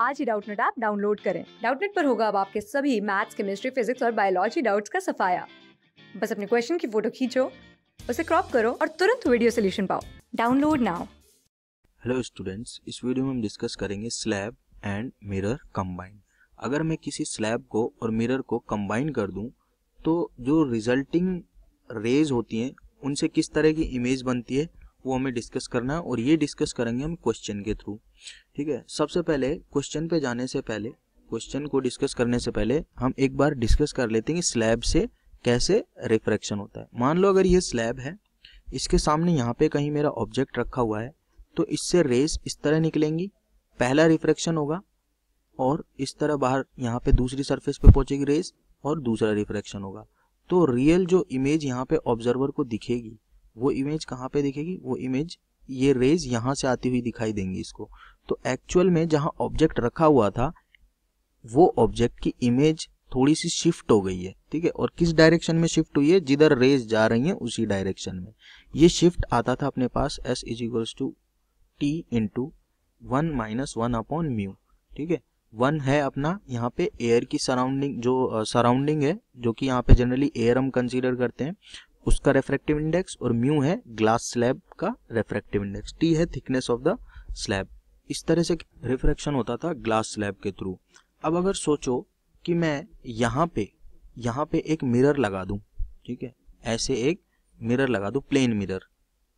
आज ही Doubtnut app download करें डाउटनेट पर होगा अब आपके सभी मैथ्स केमिस्ट्री फिजिक्स और बायोलॉजी डाउट्स का सफाया बस अपने क्वेश्चन की फोटो खींचो उसे क्रॉप करो और तुरंत वीडियो सोल्यूशन पाओ डाउनलोड नाउ हेलो स्टूडेंट्स इस वीडियो में हम डिस्कस करेंगे स्लैब एंड मिरर कंबाइन अगर मैं किसी स्लैब को और मिरर को कंबाइन कर दूं तो जो रिजल्टिंग रेज होती हैं उनसे किस तरह की इमेज बनती है वो हमें डिस्कस करना है और ये डिस्कस करेंगे हम क्वेश्चन के थ्रू ठीक है सबसे पहले क्वेश्चन पे जाने से पहले क्वेश्चन को डिस्कस करने से पहले हम एक बार डिस्कस कर लेते हैं कि स्लैब से कैसे रिफ्रैक्शन होता है मान लो अगर ये स्लैब है इसके सामने यहाँ पे कहीं मेरा ऑब्जेक्ट रखा हुआ है तो इससे रेस इस तरह निकलेंगी पहला रिफ्रैक्शन होगा और इस तरह बाहर यहाँ पे दूसरी सरफेस पे पहुंचेगी रेस और दूसरा रिफ्रैक्शन होगा तो रियल जो इमेज यहाँ पे ऑब्जर्वर को दिखेगी वो इमेज कहाँ पे दिखेगी वो इमेज ये रेज यहाँ से आती हुई दिखाई देंगी इसको तो एक्चुअल में जहाँ ऑब्जेक्ट रखा हुआ था वो ऑब्जेक्ट की इमेज थोड़ी सी शिफ्ट हो गई है ठीक है और किस डायरेक्शन में शिफ्ट हुई है जिधर रेज जा रही है उसी डायरेक्शन में ये शिफ्ट आता था अपने पास S is equals to T into one minus one upon mu ठीक है वन है अपना यहाँ पे एयर की सराउंडिंग जो सराउंडिंग uh, है जो कि यहाँ पे जनरली एयर हम कंसीडर करते हैं उसका रेफ्रेक्टिव इंडेक्स और म्यू है ग्लास स्लैब का रेफ्रेक्टिव इंडेक्स टी है थिकनेस ऑफ द स्लैब इस तरह से रिफ्रेक्शन होता था ग्लास स्लैब के थ्रू अब अगर सोचो कि मैं यहाँ पे यहाँ पे एक मिरर लगा दूँ ठीक है ऐसे एक मिरर लगा दूँ प्लेन मिरर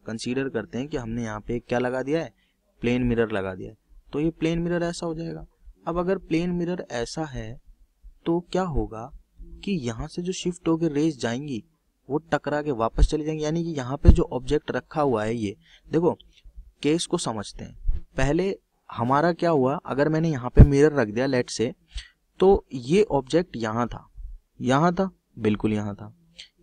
कंसीडर करते हैं कि हमने यहाँ पे क्या लगा दिया है प्लेन मिरर लगा दिया है तो ये प्लेन मिरर ऐसा हो जाएगा अब अगर प्लेन मिरर ऐसा है तो क्या होगा कि यहाँ से जो शिफ्ट होकर रेस जाएंगी वो टकरा के वापस चले जाएंगे यानी कि यहाँ पे जो ऑब्जेक्ट रखा हुआ है ये देखो केस को समझते हैं पहले हमारा क्या हुआ अगर मैंने यहाँ पे मिरर रख दिया लेट से तो ये ऑब्जेक्ट यहाँ था यहाँ था बिल्कुल यहाँ था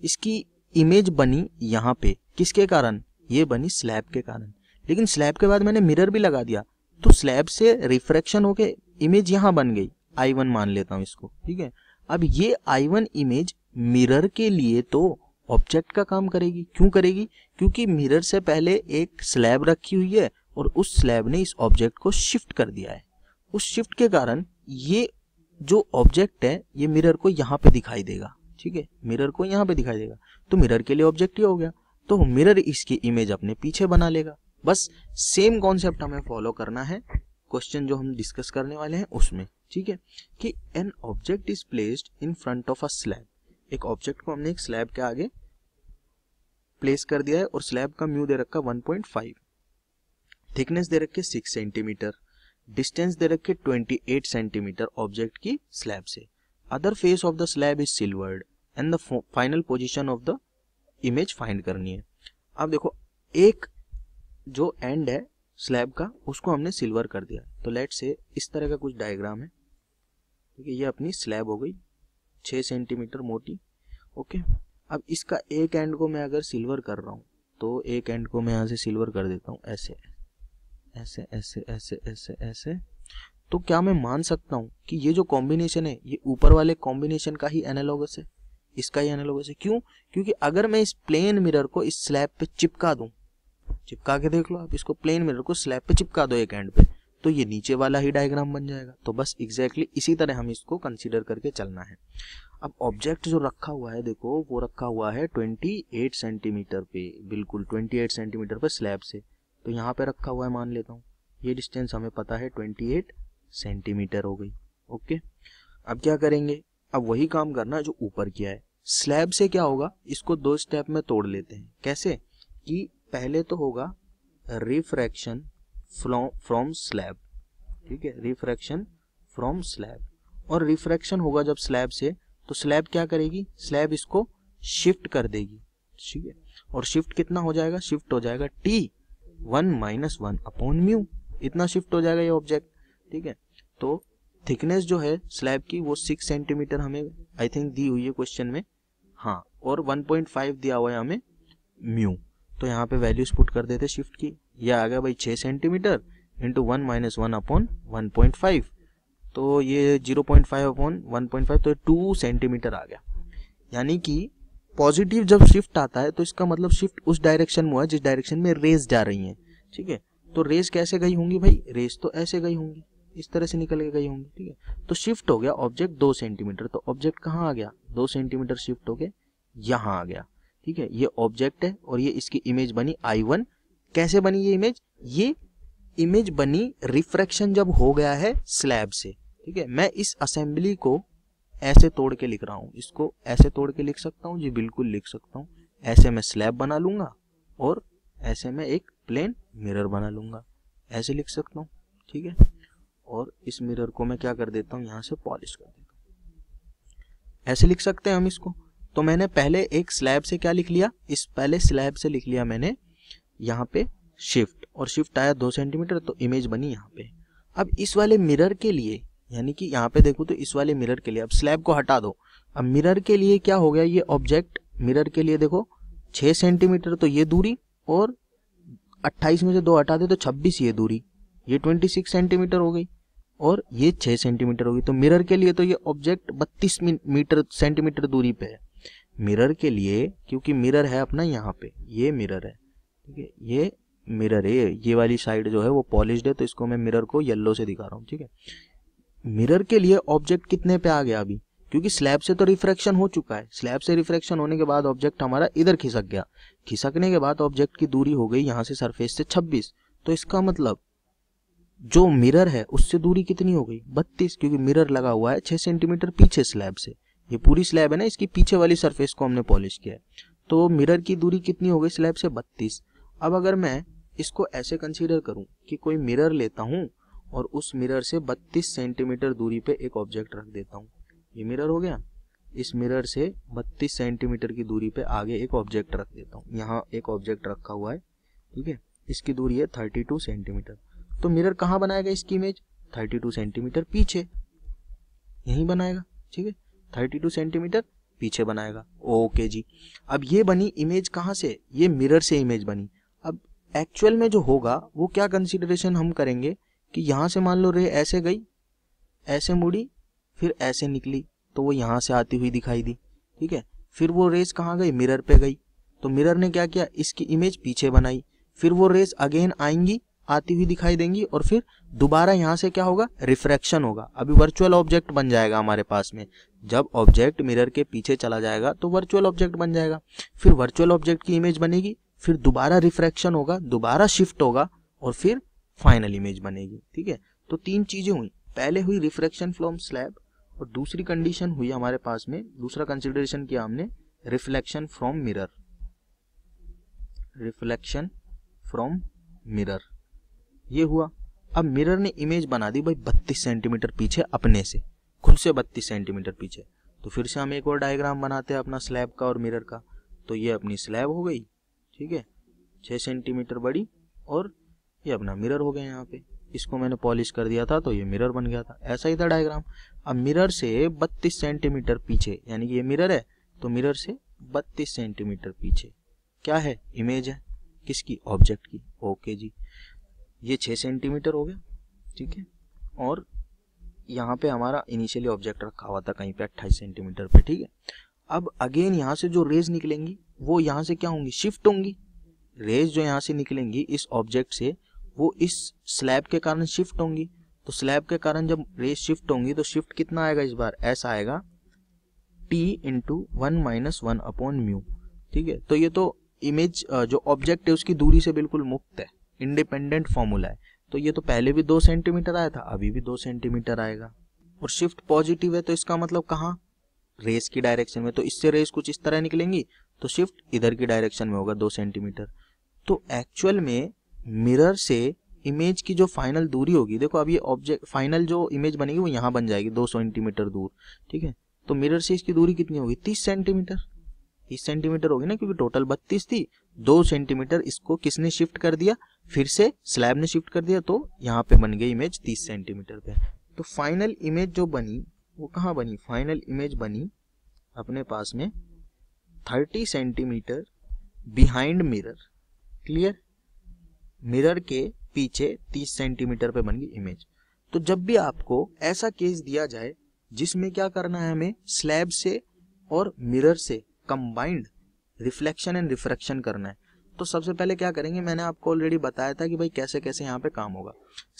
इसकी इमेज बनी यहाँ पे किसके कारण ये बनी स्लैब के कारण लेकिन स्लैब के बाद मैंने मिरर भी लगा दिया तो स्लैब से रिफ्रैक्शन होके इमेज यहाँ बन गई आई वन मान लेता हूँ इसको ठीक है अब ये आई वन इमेज मिरर के लिए तो ऑब्जेक्ट का काम करेगी क्यों करेगी क्योंकि मिरर से पहले एक स्लैब रखी हुई है और उस स्लैब ने इस ऑब्जेक्ट को शिफ्ट कर दिया है उस शिफ्ट के कारण ये जो ऑब्जेक्ट है ये मिरर को यहाँ पे दिखाई देगा ठीक है मिरर को यहाँ पे दिखाई देगा तो मिरर के लिए ऑब्जेक्ट ही हो गया तो मिरर इसकी इमेज अपने पीछे बना लेगा बस सेम कॉन्सेप्ट हमें फॉलो करना है क्वेश्चन जो हम डिस्कस करने वाले हैं उसमें ठीक है कि an object is placed in front of a slab एक ऑब्जेक्ट को हमने एक स्लैब के आगे प्लेस कर दिया है और स्लैब का म्यू दे रखा 1.5 थिकनेस दे रखे सिक्स सेंटीमीटर डिस्टेंस दे ट्वेंटी 28 सेंटीमीटर ऑब्जेक्ट की स्लैब से other face of the slab is silvered and the final position of the image find करनी है अब देखो एक जो एंड है स्लैब का उसको हमने सिल्वर कर दिया तो लेट से इस तरह का कुछ डायग्राम है ठीक है ये अपनी स्लैब हो गई छः सेंटीमीटर मोटी ओके अब इसका एक एंड को मैं अगर सिल्वर कर रहा हूँ तो एक एंड को मैं यहाँ से सिल्वर कर देता हूँ ऐसे ऐसे ऐसे ऐसे ऐसे ऐसे तो क्या मैं मान सकता हूँ कि ये जो कॉम्बिनेशन है ये ऊपर वाले कॉम्बिनेशन का ही एनालॉगस है इसका ही एनालॉगस है क्यों क्योंकि अगर मैं इस प्लेन मिरर को इस स्लैब पे चिपका दूँ चिपका के देख लो आप इसको प्लेन मिरर को स्लैब पे चिपका दो एक एंड पे तो ये नीचे वाला ही डायग्राम बन जाएगा तो बस एग्जैक्टली exactly इसी तरह हम इसको कंसिडर करके चलना है अब ऑब्जेक्ट जो रखा हुआ है देखो वो रखा हुआ है 28 सेंटीमीटर पे बिल्कुल 28 सेंटीमीटर पे स्लैब से तो यहाँ पे रखा हुआ है मान लेता हूँ ये डिस्टेंस हमें पता है 28 सेंटीमीटर हो गई ओके अब क्या करेंगे अब वही काम करना जो ऊपर किया है स्लैब से क्या होगा इसको दो स्टेप में तोड़ लेते हैं कैसे कि पहले तो होगा रिफ्रैक्शन फ्रॉम स्लैब ठीक है रिफ्रैक्शन फ्रॉम स्लैब और रिफ्रैक्शन होगा जब स्लैब से तो स्लैब क्या करेगी स्लैब इसको शिफ्ट कर देगी ठीक है और शिफ्ट कितना हो जाएगा शिफ्ट हो जाएगा T one minus one upon mu इतना शिफ्ट हो जाएगा ये ऑब्जेक्ट ठीक है तो थिकनेस जो है स्लैब की वो सिक्स सेंटीमीटर हमें आई थिंक दी हुई है क्वेश्चन में हाँ और फाइव दिया हुआ है हमें म्यू तो यहाँ पे वैल्यूज पुट कर देते शिफ्ट की ये आ गया भाई छः centimetre into one minus one upon one point five तो ये zero point five upon one point five तो टू सेंटीमीटर आ गया यानी कि पॉजिटिव जब शिफ्ट आता है तो इसका मतलब शिफ्ट उस डायरेक्शन में हुआ जिस डायरेक्शन में रेस जा रही है ठीक है तो रेस कैसे गई होंगी भाई रेस तो ऐसे गई होंगी इस तरह से निकल के गई होंगी ठीक है तो शिफ्ट हो गया ऑब्जेक्ट दो सेंटीमीटर तो ऑब्जेक्ट कहाँ आ गया दो सेंटीमीटर शिफ्ट हो गया यहाँ आ गया ठीक है ये ऑब्जेक्ट है और ये इसकी इमेज बनी आई वन कैसे बनी ये इमेज ये इमेज बनी रिफ्रैक्शन जब हो गया है स्लैब से ठीक है मैं इस असेंबली को ऐसे तोड़ के लिख रहा हूँ इसको ऐसे तोड़ के लिख सकता हूँ जी बिल्कुल लिख सकता हूँ ऐसे मैं स्लैब बना लूंगा और ऐसे मैं एक प्लेन मिरर बना लूंगा ऐसे लिख सकता हूँ ठीक है और इस मिरर को मैं क्या कर देता हूँ यहाँ से पॉलिश कर देता हूँ ऐसे लिख सकते हैं हम इसको तो मैंने पहले एक स्लैब से क्या लिख लिया इस पहले स्लैब से लिख लिया मैंने यहाँ पे शिफ्ट और शिफ्ट आया दो सेंटीमीटर तो इमेज बनी यहाँ पे अब इस वाले मिरर के लिए यानी कि यहाँ पे देखो तो इस वाले मिरर के लिए अब स्लैब को हटा दो अब मिरर के लिए क्या हो गया ये ऑब्जेक्ट मिरर के लिए देखो छह सेंटीमीटर तो ये दूरी और अट्ठाईस में से दो हटा दे तो छब्बीस ये दूरी ये ट्वेंटी सिक्स सेंटीमीटर हो गई और ये छह सेंटीमीटर होगी तो मिरर के लिए तो ये ऑब्जेक्ट बत्तीस मीटर सेंटीमीटर दूरी पे है मिरर के लिए क्योंकि मिरर है अपना यहाँ पे ये मिरर है ठीक है ये मिरर है ये ये वाली साइड जो है वो पॉलिश है तो इसको मैं मिरर को येल्लो से दिखा रहा हूँ ठीक है मिरर के लिए ऑब्जेक्ट कितने पे आ गया अभी क्योंकि स्लैब से तो रिफ्रैक्शन हो चुका है स्लैब से रिफ्रैक्शन होने के बाद ऑब्जेक्ट हमारा इधर खिसक गया खिसकने के बाद ऑब्जेक्ट की दूरी हो गई यहाँ से सरफेस से 26 तो इसका मतलब जो मिरर है उससे दूरी कितनी हो गई 32 क्योंकि मिरर लगा हुआ है 6 सेंटीमीटर पीछे स्लैब से ये पूरी स्लैब है ना इसकी पीछे वाली सरफेस को हमने पॉलिश किया है तो मिरर की दूरी कितनी हो गई स्लैब से बत्तीस अब अगर मैं इसको ऐसे कंसीडर करूं कि कोई मिरर लेता हूं और उस मिरर से 32 सेंटीमीटर दूरी पे एक ऑब्जेक्ट रख देता हूं ये मिरर हो गया इस मिरर से 32 सेंटीमीटर की दूरी पे आगे एक ऑब्जेक्ट रख देता हूँ यहाँ एक ऑब्जेक्ट रखा हुआ है ठीक है इसकी दूरी है थर्टी सेंटीमीटर तो मिरर कहाँ बनाएगा इसकी इमेज थर्टी सेंटीमीटर पीछे यही बनाएगा ठीक है थर्टी सेंटीमीटर पीछे बनाएगा ओके जी अब ये बनी इमेज कहाँ से ये मिरर से इमेज बनी एक्चुअल में जो होगा वो क्या कंसिडरेशन हम करेंगे कि यहाँ से मान लो रे ऐसे गई ऐसे मुड़ी फिर ऐसे निकली तो वो यहाँ से आती हुई दिखाई दी ठीक है फिर वो रेस कहाँ गई मिरर पे गई तो मिरर ने क्या किया इसकी इमेज पीछे बनाई फिर वो रेस अगेन आएंगी आती हुई दिखाई देंगी और फिर दोबारा यहाँ से क्या होगा रिफ्रैक्शन होगा अभी वर्चुअल ऑब्जेक्ट बन जाएगा हमारे पास में जब ऑब्जेक्ट मिरर के पीछे चला जाएगा तो वर्चुअल ऑब्जेक्ट बन जाएगा फिर वर्चुअल ऑब्जेक्ट की इमेज बनेगी फिर दोबारा रिफ्रैक्शन होगा दोबारा शिफ्ट होगा और फिर फाइनल इमेज बनेगी ठीक है तो तीन चीजें हुई पहले हुई रिफ्रैक्शन फ्रॉम स्लैब और दूसरी कंडीशन हुई हमारे पास में दूसरा कंसिडरेशन किया हमने reflection from mirror reflection from mirror ये हुआ अब मिरर ने इमेज बना दी भाई बत्तीस सेंटीमीटर पीछे अपने से खुद से बत्तीस सेंटीमीटर पीछे तो फिर से हम एक और डायग्राम बनाते हैं अपना स्लैब का और मिरर का तो ये अपनी स्लैब हो गई ठीक है छः सेंटीमीटर बड़ी और ये अपना मिरर हो गया यहाँ पे इसको मैंने पॉलिश कर दिया था तो ये मिरर बन गया था ऐसा ही था डायग्राम अब मिरर से 32 सेंटीमीटर पीछे यानी कि ये मिरर है तो मिरर से 32 सेंटीमीटर पीछे क्या है इमेज है किसकी ऑब्जेक्ट की ओके जी ये 6 सेंटीमीटर हो गया ठीक है और यहाँ पे हमारा इनिशियली ऑब्जेक्ट रखा हुआ था कहीं पे अट्ठाईस सेंटीमीटर पे ठीक है अब अगेन यहाँ से जो रेज निकलेंगी वो यहाँ से क्या होंगी शिफ्ट होंगी रेज जो यहाँ से निकलेंगी इस ऑब्जेक्ट से वो इस स्लैब के कारण शिफ्ट होंगी तो स्लैब के कारण जब रेज शिफ्ट होंगी तो शिफ्ट कितना आएगा इस बार ऐसा आएगा T into one minus one upon mu ठीक है तो ये तो इमेज जो ऑब्जेक्ट है उसकी दूरी से बिल्कुल मुक्त है इंडिपेंडेंट फॉर्मूला है तो ये तो पहले भी दो सेंटीमीटर आया था अभी भी दो सेंटीमीटर आएगा और शिफ्ट पॉजिटिव है तो इसका मतलब कहाँ रेस की डायरेक्शन में तो इससे रेस कुछ इस तरह निकलेंगी तो शिफ्ट इधर की डायरेक्शन में होगा दो सेंटीमीटर तो एक्चुअल में मिरर से इमेज की जो फाइनल दूरी होगी देखो अब ये ऑब्जेक्ट फाइनल जो इमेज बनेगी वो यहाँ बन जाएगी दो सेंटीमीटर दूर ठीक है तो मिरर से इसकी दूरी कितनी होगी तीस सेंटीमीटर तीस सेंटीमीटर होगी ना क्योंकि टोटल बत्तीस थी दो सेंटीमीटर इसको किसने शिफ्ट कर दिया फिर से स्लैब ने शिफ्ट कर दिया तो यहाँ पे बन गई इमेज तीस सेंटीमीटर पे तो फाइनल इमेज जो बनी वो कहाँ बनी फाइनल इमेज बनी अपने पास में thirty centimetre behind mirror clear mirror के पीछे तीस सेंटीमीटर पे बन गई इमेज तो जब भी आपको ऐसा केस दिया जाए जिसमें क्या करना है हमें स्लैब से और मिरर से कंबाइंड रिफ्लेक्शन एंड रिफ्रेक्शन करना है तो सबसे पहले क्या करेंगे मैंने आपको ऑलरेडी बताया था कि भाई कैसे कैसे यहाँ पे काम होगा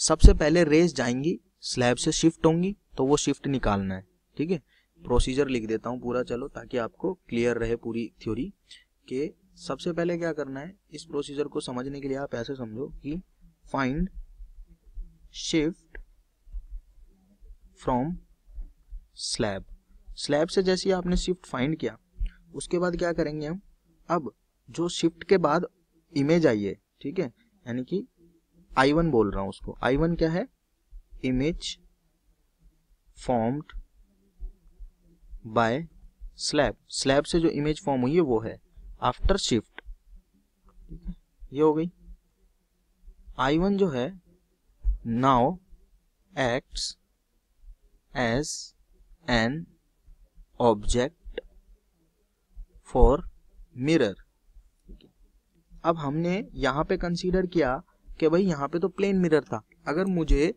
सबसे पहले रेस जाएंगी स्लैब से शिफ्ट होंगी तो वो शिफ्ट निकालना है ठीक है प्रोसीजर लिख देता हूँ पूरा चलो ताकि आपको क्लियर रहे पूरी थ्योरी के सबसे पहले क्या करना है इस प्रोसीजर को समझने के लिए आप ऐसे समझो कि find shift from slab slab से जैसे आपने शिफ्ट फाइंड किया उसके बाद क्या करेंगे हम अब जो शिफ्ट के बाद इमेज आई है ठीक है यानी कि आई वन बोल रहा हूं उसको आई वन क्या है image formed by slab slab से जो इमेज फॉर्म हुई है वो है आफ्टर शिफ्ट ठीक है ये हो गई आई वन जो है now acts as an object for mirror अब हमने यहां पे कंसीडर किया कि भाई यहां पे तो प्लेन मिरर था अगर मुझे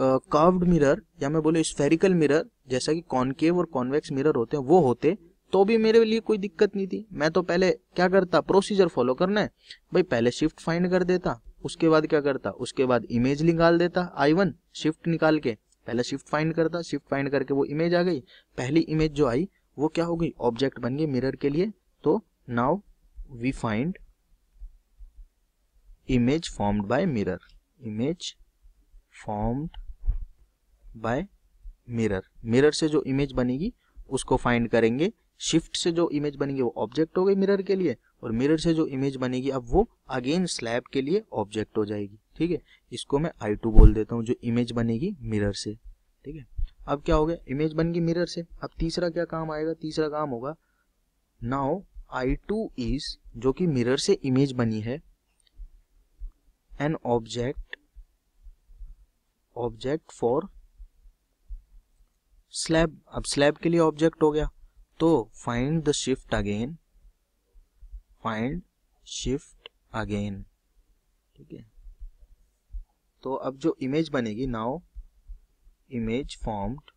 कर्व्ड मिरर या मैं बोलूँ स्फेरिकल मिरर जैसा कि कॉनकेव और कॉन्वेक्स मिरर होते हैं वो होते तो भी मेरे लिए कोई दिक्कत नहीं थी मैं तो पहले क्या करता प्रोसीजर फॉलो करना है भाई पहले शिफ्ट फाइंड कर देता उसके बाद क्या करता उसके बाद इमेज निकाल देता आई वन शिफ्ट निकाल के पहले शिफ्ट फाइंड करता शिफ्ट फाइंड करके वो इमेज आ गई पहली इमेज जो आई वो क्या हो गई ऑब्जेक्ट बन गई मिरर के लिए तो now we find image formed by mirror image formed by mirror mirror से जो इमेज बनेगी उसको फाइंड करेंगे शिफ्ट से जो इमेज बनेगी वो ऑब्जेक्ट हो गई मिरर के लिए और मिरर से जो इमेज बनेगी अब वो अगेन स्लैब के लिए ऑब्जेक्ट हो जाएगी ठीक है इसको मैं आई टू बोल देता हूँ जो इमेज बनेगी मिरर से ठीक है अब क्या हो गया इमेज बन गई मिरर से अब तीसरा क्या काम आएगा तीसरा काम होगा नाउ आई टू इज जो कि मिरर से इमेज बनी है an object object for slab अब स्लैब के लिए ऑब्जेक्ट हो गया तो find the shift again find shift again ठीक है तो अब जो इमेज बनेगी now image formed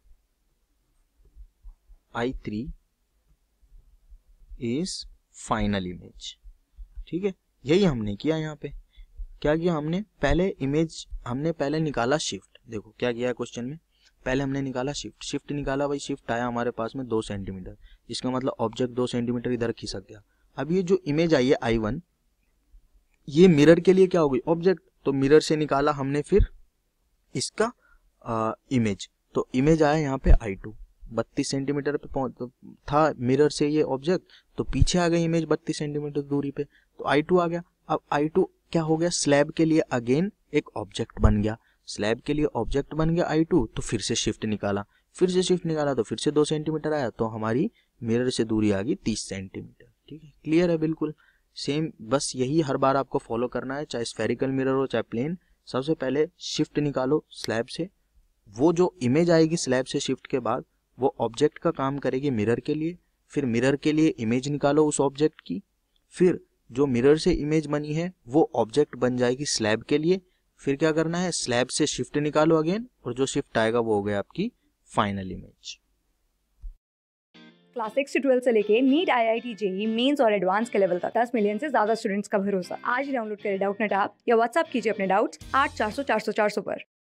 I three is final image ठीक है यही हमने किया यहाँ पे क्या किया हमने पहले इमेज हमने पहले निकाला शिफ्ट देखो क्या किया क्वेश्चन में पहले हमने निकाला शिफ्ट शिफ्ट निकाला भाई शिफ्ट आया हमारे पास में दो सेंटीमीटर इसका मतलब ऑब्जेक्ट दो सेंटीमीटर इधर खिसक गया अब ये जो इमेज आई है आई वन ये मिरर के लिए क्या हो गई ऑब्जेक्ट तो मिरर से निकाला हमने फिर इसका आ, इमेज तो इमेज आया यहाँ पे आई टू बत्तीस सेंटीमीटर पे पहुंच तो था मिरर से ये ऑब्जेक्ट तो पीछे आ गई इमेज बत्तीस सेंटीमीटर दूरी पे तो आई टू आ गया अब आई टू क्या हो गया स्लैब के लिए अगेन एक ऑब्जेक्ट बन गया स्लैब के लिए ऑब्जेक्ट बन गया आई टू तो फिर से शिफ्ट निकाला फिर से शिफ्ट निकाला तो फिर से दो सेंटीमीटर आया तो हमारी मिरर से दूरी आ गई तीस सेंटीमीटर ठीक है क्लियर है बिल्कुल सेम बस यही हर बार आपको फॉलो करना है चाहे स्फेरिकल मिरर हो चाहे प्लेन सबसे पहले शिफ्ट निकालो स्लैब से वो जो इमेज आएगी स्लैब से शिफ्ट के बाद वो ऑब्जेक्ट का काम करेगी मिरर के लिए फिर मिरर के लिए इमेज निकालो उस ऑब्जेक्ट की फिर जो मिरर से इमेज बनी है वो ऑब्जेक्ट बन जाएगी स्लैब के लिए फिर क्या करना है स्लैब से शिफ्ट निकालो अगेन और जो शिफ्ट आएगा वो हो गया आपकी फाइनल इमेज क्लास सिक्स से ट्वेल्व से लेके NEET I I T JEE Mains और एडवांस के लेवल तक दस मिलियन से ज्यादा स्टूडेंट्स का भरोसा आज ही डाउनलोड करें डाउट नेट आप या व्हाट्सअप कीजिए अपने डाउट्स आठ चार सौ चार सौ चार सौ पर